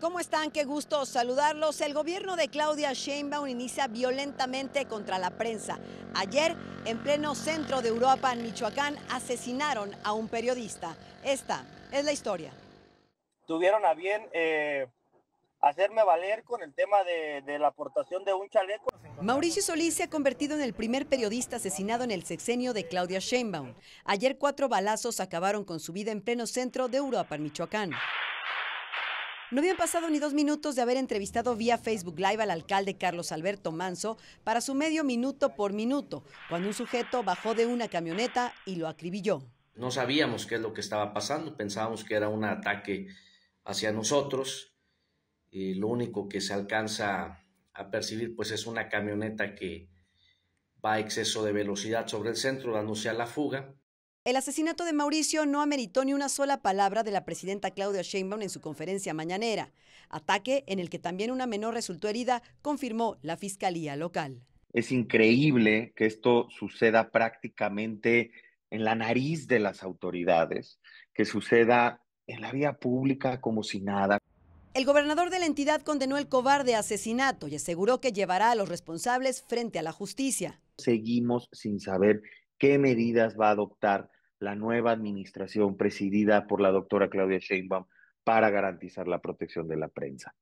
¿Cómo están? Qué gusto saludarlos. El gobierno de Claudia Sheinbaum inicia violentamente contra la prensa. Ayer, en pleno centro de Europa, en Michoacán, asesinaron a un periodista. Esta es la historia. Tuvieron a bien eh, hacerme valer con el tema de, de la aportación de un chaleco. Mauricio Solís se ha convertido en el primer periodista asesinado en el sexenio de Claudia Sheinbaum. Ayer cuatro balazos acabaron con su vida en pleno centro de Europa, en Michoacán. No habían pasado ni dos minutos de haber entrevistado vía Facebook Live al alcalde Carlos Alberto Manso para su medio minuto por minuto, cuando un sujeto bajó de una camioneta y lo acribilló. No sabíamos qué es lo que estaba pasando, pensábamos que era un ataque hacia nosotros. Y lo único que se alcanza a percibir pues es una camioneta que va a exceso de velocidad sobre el centro, dándose a la fuga. El asesinato de Mauricio no ameritó ni una sola palabra de la presidenta Claudia Sheinbaum en su conferencia mañanera, ataque en el que también una menor resultó herida, confirmó la Fiscalía local. Es increíble que esto suceda prácticamente en la nariz de las autoridades, que suceda en la vía pública como si nada. El gobernador de la entidad condenó el cobarde asesinato y aseguró que llevará a los responsables frente a la justicia. Seguimos sin saber qué medidas va a adoptar la nueva administración presidida por la doctora Claudia Sheinbaum para garantizar la protección de la prensa.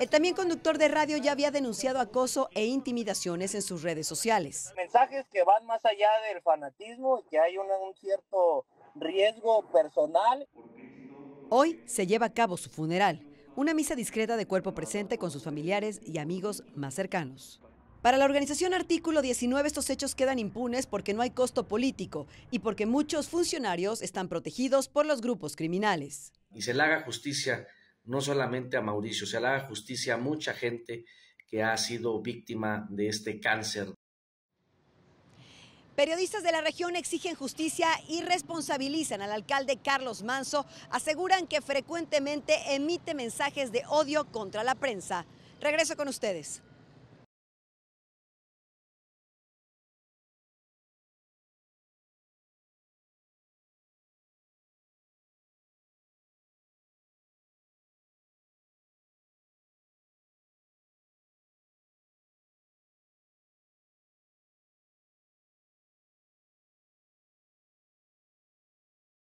El también conductor de radio ya había denunciado acoso e intimidaciones en sus redes sociales. Mensajes que van más allá del fanatismo y que hay un cierto riesgo personal. Hoy se lleva a cabo su funeral, una misa discreta de cuerpo presente con sus familiares y amigos más cercanos. Para la organización Artículo 19 estos hechos quedan impunes porque no hay costo político y porque muchos funcionarios están protegidos por los grupos criminales. Y se le haga justicia no solamente a Mauricio, se le haga justicia a mucha gente que ha sido víctima de este cáncer. Periodistas de la región exigen justicia y responsabilizan al alcalde Carlos Manso. Aseguran que frecuentemente emite mensajes de odio contra la prensa. Regreso con ustedes.